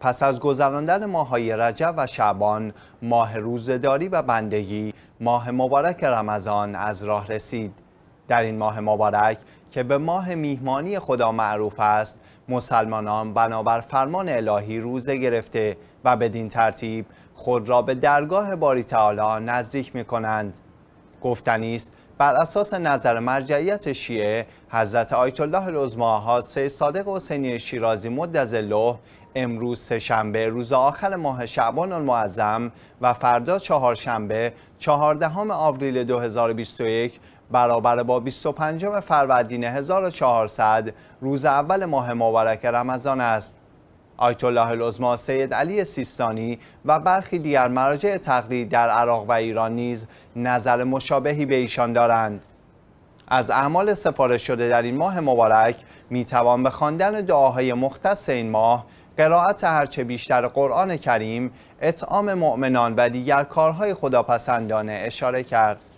پس از گذراندن های رجب و شعبان ماه روزداری و بندگی ماه مبارک رمضان از راه رسید در این ماه مبارک که به ماه میهمانی خدا معروف است مسلمانان بنابر فرمان الهی روزه گرفته و بدین ترتیب خود را به درگاه باری تعالی نزدیک می کنند گفتنیست، است بر اساس نظر مرجعیت شیعه حضرت آیت الله العظما حادثه صادق حسینی شیرازی مدظله امروز شنبه روز آخر ماه شعبان المعظم و فردا چهارشنبه چهاردهم آوریل 2021 برابر با 25 فروردین 1400 روز اول ماه مبارک رمضان است آیت الله العظما سید علی سیستانی و برخی دیگر مراجع تقلید در عراق و ایران نیز نظر مشابهی به ایشان دارند از اعمال سفارش شده در این ماه مبارک میتوان به خواندن دعاهای مختص این ماه قرائت هرچه بیشتر قرآن کریم اطعام مؤمنان و دیگر کارهای خداپسندانه اشاره کرد